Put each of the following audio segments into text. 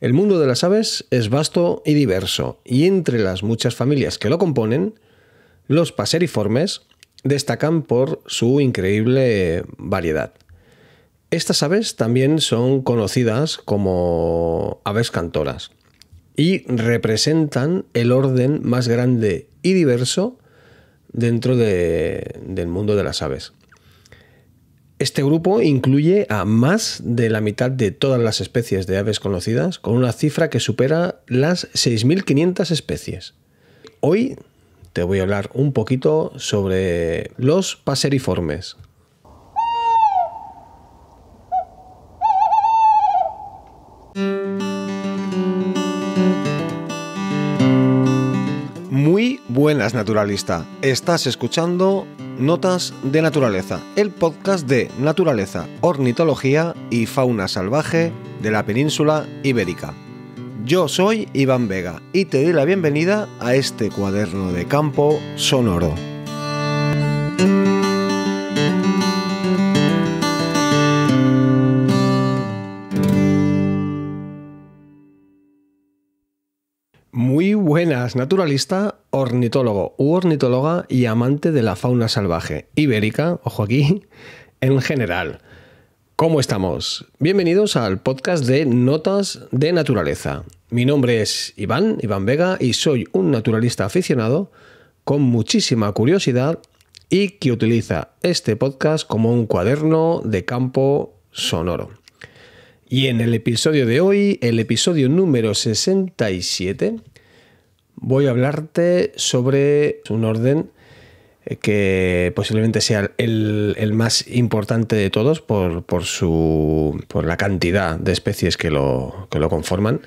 El mundo de las aves es vasto y diverso, y entre las muchas familias que lo componen, los paseriformes destacan por su increíble variedad. Estas aves también son conocidas como aves cantoras y representan el orden más grande y diverso dentro del mundo de las aves. Este grupo incluye a más de la mitad de todas las especies de aves conocidas, con una cifra que supera las 6.500 especies. Hoy te voy a hablar un poquito sobre los paseriformes, buenas naturalista. Estás escuchando Notas de Naturaleza, el podcast de naturaleza, ornitología y fauna salvaje de la península ibérica. Yo soy Iván Vega y te doy la bienvenida a este cuaderno de campo sonoro. naturalista, ornitólogo u ornitóloga y amante de la fauna salvaje ibérica, ojo aquí, en general. ¿Cómo estamos? Bienvenidos al podcast de Notas de Naturaleza. Mi nombre es Iván, Iván Vega, y soy un naturalista aficionado con muchísima curiosidad y que utiliza este podcast como un cuaderno de campo sonoro. Y en el episodio de hoy, el episodio número 67, voy a hablarte sobre un orden eh, que posiblemente sea el, más importante de todos por, por, su, por la cantidad de especies que lo, lo conforman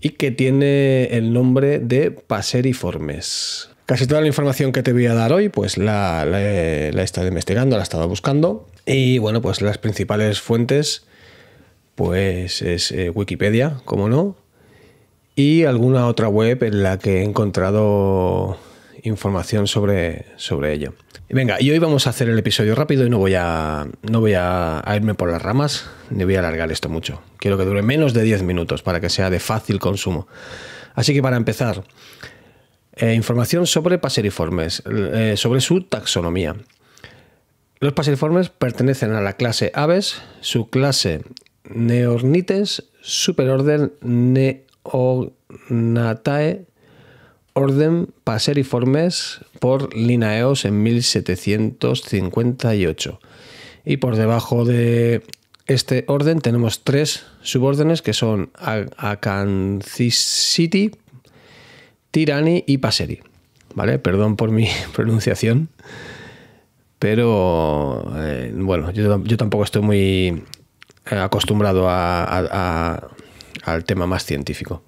y que tiene el nombre de Paseriformes. Casi toda la información que te voy a dar hoy, pues la, la, he, estado investigando, la he estado buscando. Y bueno, pues las principales fuentes, pues es eh, Wikipedia, como no, y alguna otra web en la que he encontrado información sobre, sobre ello. Venga, y hoy vamos a hacer el episodio rápido y no voy, a, no voy a, irme por las ramas ni voy a alargar esto mucho. Quiero que dure menos de 10 minutos para que sea de fácil consumo. Así que para empezar, eh, información sobre paseriformes, eh, sobre su taxonomía. Los paseriformes pertenecen a la clase Aves, su subclase Neornites, superorden ne natae Orden Paseriformes por Linaeos en 1758. Y por debajo de este orden tenemos tres subórdenes que son Acanthicity, Tirani y Paseri ¿Vale? Perdón por mi pronunciación, pero eh, bueno, yo, tampoco estoy muy eh, acostumbrado a al tema más científico.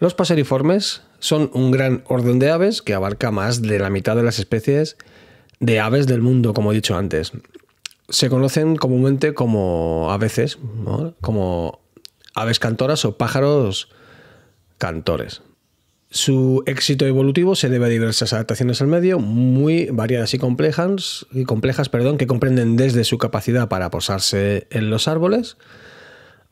Los paseriformes son un gran orden de aves que abarca más de la mitad de las especies de aves del mundo, como he dicho antes. Se conocen comúnmente como, a como aves cantoras o pájaros cantores. Su éxito evolutivo se debe a diversas adaptaciones al medio, muy variadas y complejas, y complejas perdón, que comprenden desde su capacidad para posarse en los árboles,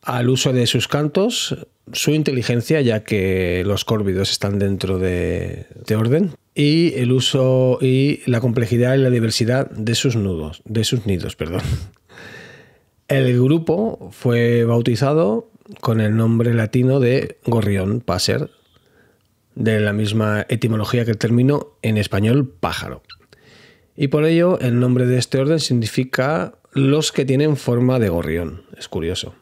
al uso de sus cantos, su inteligencia, ya que los córvidos están dentro de, orden, y el uso y la complejidad y la diversidad de sus nudos, de sus nidos, perdón. El grupo fue bautizado con el nombre latino de gorrión passer, de la misma etimología que el término en español pájaro. Y por ello el nombre de este orden significa los que tienen forma de gorrión. Es curioso.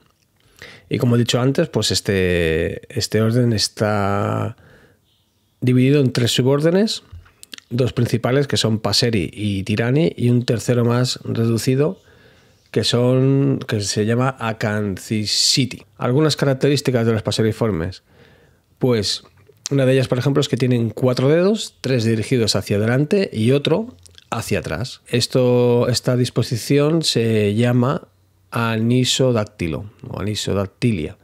Y como he dicho antes, pues este, este orden está dividido en tres subórdenes, dos principales que son Paseri y Tirani y un tercero más reducido que son que se llama city Algunas características de los paseriformes. Pues una de ellas, por ejemplo, es que tienen cuatro dedos, tres dirigidos hacia adelante y otro hacia atrás. esta disposición se llama anisodáctilo o anisodactilia.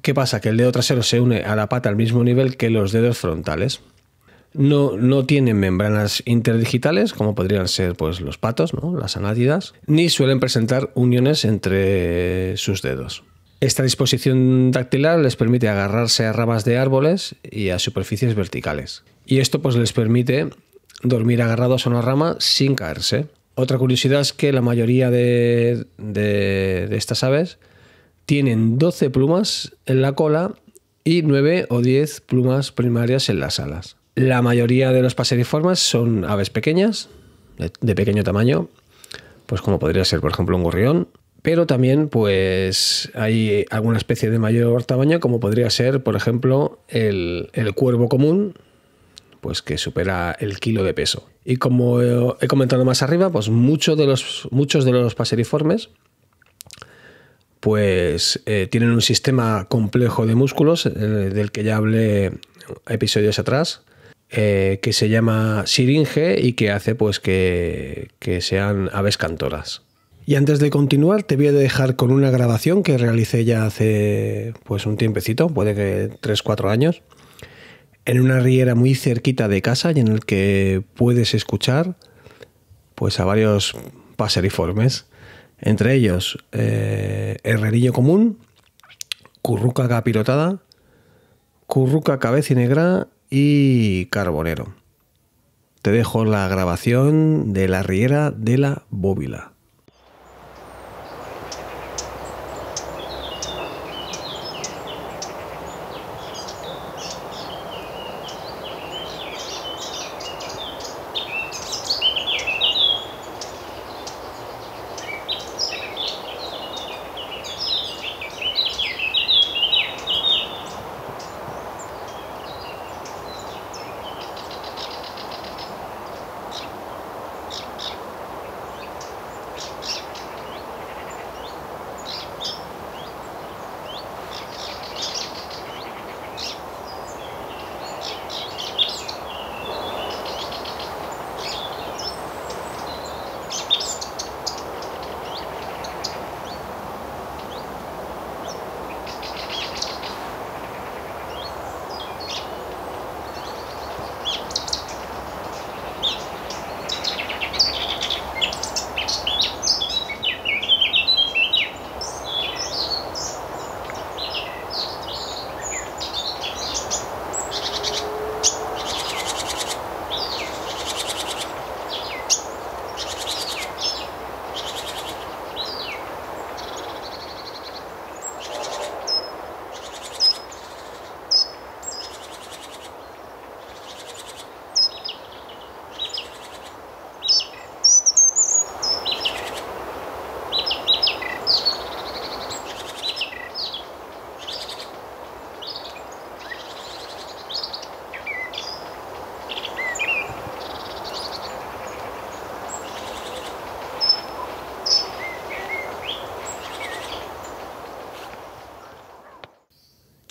¿Qué pasa? Que el dedo trasero se une a la pata al mismo nivel que los dedos frontales. No, tienen membranas interdigitales, como podrían ser pues, los patos, ¿no? las anátidas, ni suelen presentar uniones entre sus dedos. Esta disposición dactilar les permite agarrarse a ramas de árboles y a superficies verticales. Y esto pues, les permite dormir agarrados a una rama sin caerse. Otra curiosidad es que la mayoría de, estas aves tienen 12 plumas en la cola y 9 o 10 plumas primarias en las alas. La mayoría de los paseriformes son aves pequeñas, de, pequeño tamaño, pues como podría ser, por ejemplo, un gorrión, pero también pues hay alguna especie de mayor tamaño, como podría ser, por ejemplo, el cuervo común, pues que supera el kilo de peso. Y como eh, he comentado más arriba, pues muchos de los, muchos de los paseriformes pues eh, tienen un sistema complejo de músculos eh, del que ya hablé episodios atrás, que se llama siringe y que hace pues que, que sean aves cantoras. Y antes de continuar, te voy a dejar con una grabación que realicé ya hace pues un tiempecito, puede que 3-4 años, en una riera muy cerquita de casa y en el que puedes escuchar pues a varios paseriformes, entre ellos eh, herrerillo común, curruca capirotada, curruca cabecinegra y carbonero. Te dejo la grabación de la riera de la bóvila.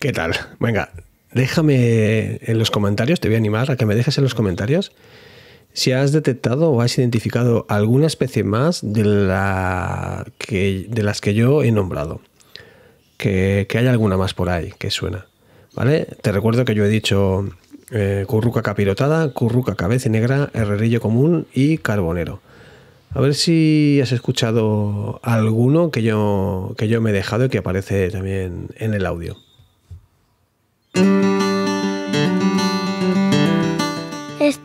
¿Qué tal? Venga, déjame en los comentarios, te voy a animar a que me dejes en los comentarios si has detectado o has identificado alguna especie más de, la que, de las que yo he nombrado. Que, que, haya alguna más por ahí que suena. ¿Vale? Te recuerdo que yo he dicho eh, curruca capirotada, curruca cabeza negra, herrerillo común y carbonero. A ver si has escuchado alguno que yo, que yo me he dejado y que aparece también en el audio.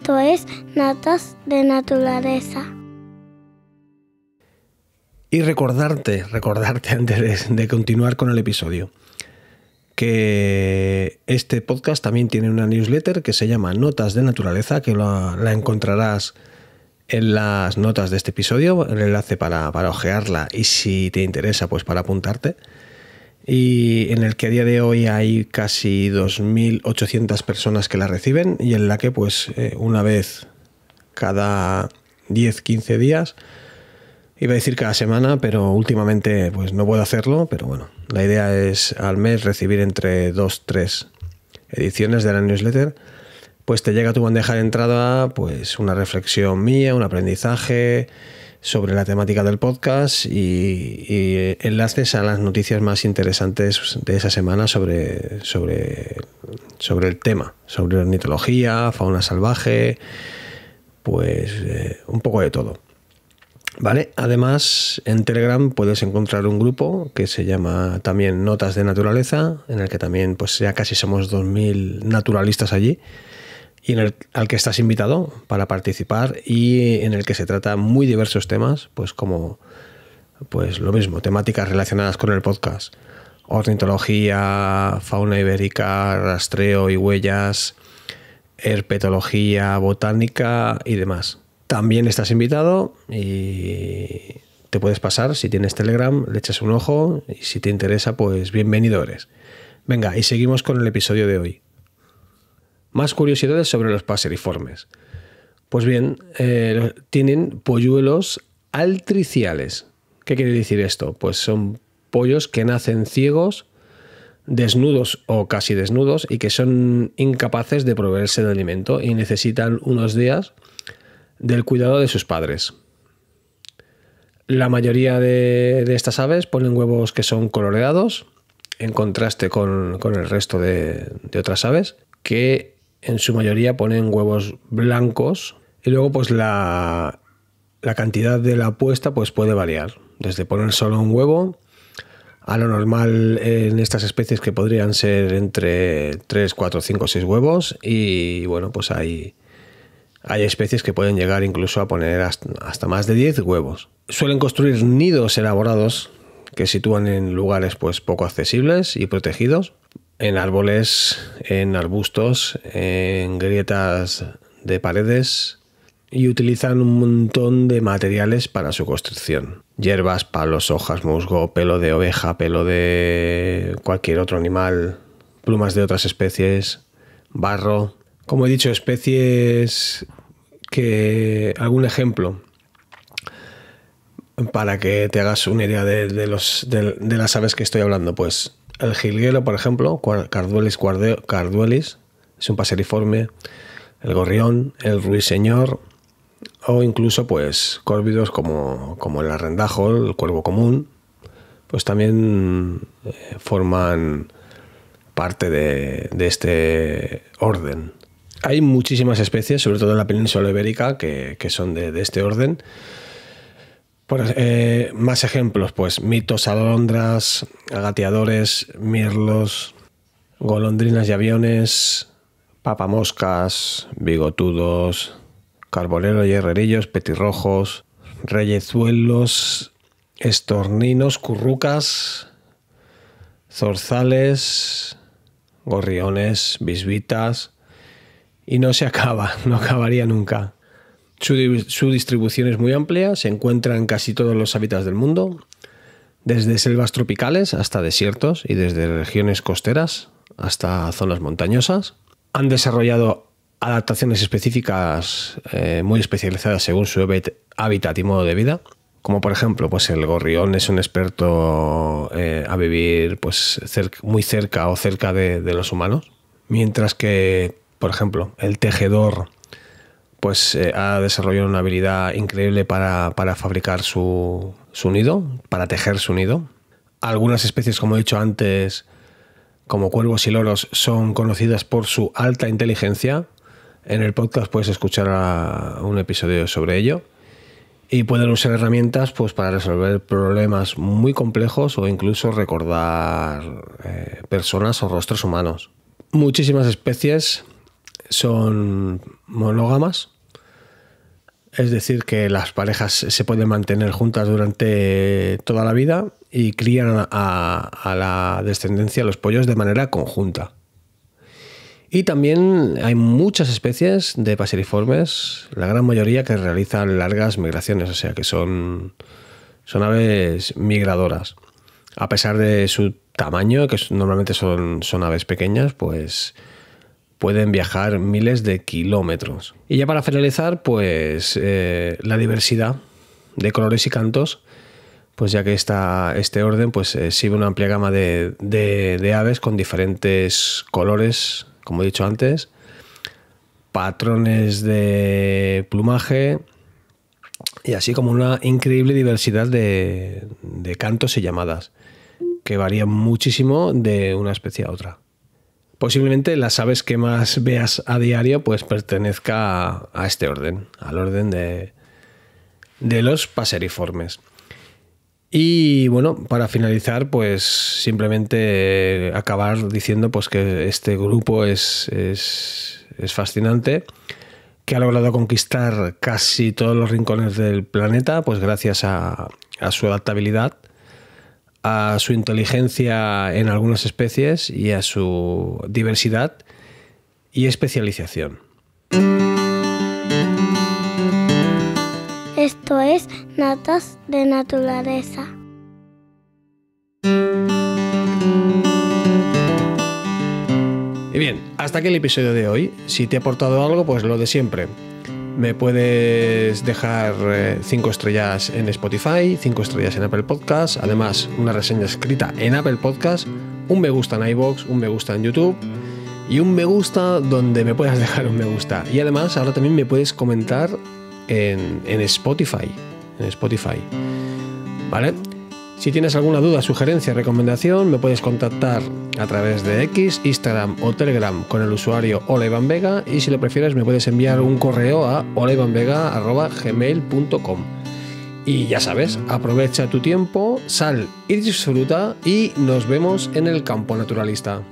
Esto es notas de Naturaleza. Y recordarte, recordarte antes de, continuar con el episodio, que este podcast también tiene una newsletter que se llama Notas de Naturaleza, que la, encontrarás en las notas de este episodio, el enlace para, para ojearla y si te interesa, pues para apuntarte y en el que a día de hoy hay casi 2.800 personas que la reciben y en la que pues eh, una vez cada 10-15 días, iba a decir cada semana, pero últimamente pues no puedo hacerlo, pero bueno, la idea es al mes recibir entre 2-3 ediciones de la newsletter, pues te llega tu bandeja de entrada pues una reflexión mía, un aprendizaje, sobre la temática del podcast y, eh, enlaces a las noticias más interesantes de esa semana sobre, sobre, sobre el tema, sobre ornitología, fauna salvaje, pues eh, un poco de todo. ¿Vale? Además, en Telegram puedes encontrar un grupo que se llama también Notas de Naturaleza, en el que también pues ya casi somos 2.000 naturalistas allí y al que estás invitado para participar y en el que se trata muy diversos temas, pues como pues lo mismo, temáticas relacionadas con el podcast, ornitología, fauna ibérica, rastreo y huellas, herpetología, botánica y demás. También estás invitado y te puedes pasar si tienes Telegram, le echas un ojo y si te interesa, pues bienvenido eres. Venga, y seguimos con el episodio de hoy. Más curiosidades sobre los paseriformes. Pues bien, eh, tienen polluelos altriciales. ¿Qué quiere decir esto? Pues son pollos que nacen ciegos, desnudos o casi desnudos y que son incapaces de proveerse de alimento y necesitan unos días del cuidado de sus padres. La mayoría de, estas aves ponen huevos que son coloreados, en contraste con, el resto de, de otras aves, que en su mayoría ponen huevos blancos y luego pues la, cantidad de la puesta pues puede variar, desde poner solo un huevo a lo normal en estas especies que podrían ser entre 3, 4, 5, 6 huevos y bueno pues hay, hay especies que pueden llegar incluso a poner hasta, más de 10 huevos. Suelen construir nidos elaborados que sitúan en lugares pues poco accesibles y protegidos en árboles, en arbustos, en grietas de paredes y utilizan un montón de materiales para su construcción. Hierbas, palos, hojas, musgo, pelo de oveja, pelo de cualquier otro animal, plumas de otras especies, barro. Como he dicho, especies que... algún ejemplo para que te hagas una idea de, los, de las aves que estoy hablando, pues el jilguero, por ejemplo, Carduelis, Carduelis, es un paseriforme, el gorrión, el ruiseñor, o incluso pues córvidos como, el arrendajo, el cuervo común, pues también eh, forman parte de, este orden. Hay muchísimas especies, sobre todo en la península ibérica, que, son de, de este orden. Por, eh, más ejemplos, pues mitos, alondras, agateadores, mirlos, golondrinas y aviones, papamoscas, bigotudos, carboneros y herrerillos, petirrojos, reyezuelos, estorninos, currucas, zorzales, gorriones, bisbitas. Y no se acaba, no acabaría nunca. Su, distribución es muy amplia, se encuentra en casi todos los hábitats del mundo, desde selvas tropicales hasta desiertos y desde regiones costeras hasta zonas montañosas. Han desarrollado adaptaciones específicas eh, muy especializadas según su hábitat y modo de vida como por ejemplo, pues el gorrión es un experto eh, a vivir pues muy cerca o cerca de, los humanos, mientras que, por ejemplo, el tejedor pues eh, ha desarrollado una habilidad increíble para, fabricar su, nido, para tejer su nido. Algunas especies, como he dicho antes, como cuervos y loros, son conocidas por su alta inteligencia. En el podcast puedes escuchar un episodio sobre ello. Y pueden usar herramientas pues, para resolver problemas muy complejos o incluso recordar eh, personas o rostros humanos. Muchísimas especies son monógamas, es decir, que las parejas se pueden mantener juntas durante toda la vida y crían a, la descendencia los pollos de manera conjunta. Y también hay muchas especies de paseriformes, la gran mayoría que realizan largas migraciones, o sea que son, son aves migradoras. A pesar de su tamaño, que normalmente son aves pequeñas, pues pueden viajar miles de kilómetros. Y ya para finalizar, pues eh, la diversidad de colores y cantos, pues ya que está este orden, pues eh, sirve una amplia gama de, aves con diferentes colores, como he dicho antes, patrones de plumaje y así como una increíble diversidad de, de cantos y llamadas, que varían muchísimo de una especie a otra. Posiblemente las aves que más veas a diario pues pertenezca a, este orden, al orden de, de los paseriformes. Y bueno, para finalizar, pues simplemente eh, acabar diciendo pues que este grupo es, es, fascinante, que ha logrado conquistar casi todos los rincones del planeta, pues gracias a, a su adaptabilidad a su inteligencia en algunas especies y a su diversidad y especialización. Esto es Natas de Naturaleza. Y bien, hasta aquí el episodio de hoy. Si te ha aportado algo, pues lo de siempre. Me puedes dejar 5 eh, estrellas en Spotify, 5 estrellas en Apple Podcast, además una reseña escrita en Apple Podcast, un me gusta en iBox, un me gusta en YouTube y un me gusta donde me puedas dejar un me gusta. Y además ahora también me puedes comentar en, Spotify, en Spotify. ¿Vale? Si tienes alguna duda, sugerencia, recomendación, me puedes contactar a través de X, Instagram o Telegram con el usuario Vega y si lo prefieres me puedes enviar un correo a olevanvega.gmail.com Y ya sabes, aprovecha tu tiempo, sal y disfruta y nos vemos en el campo naturalista.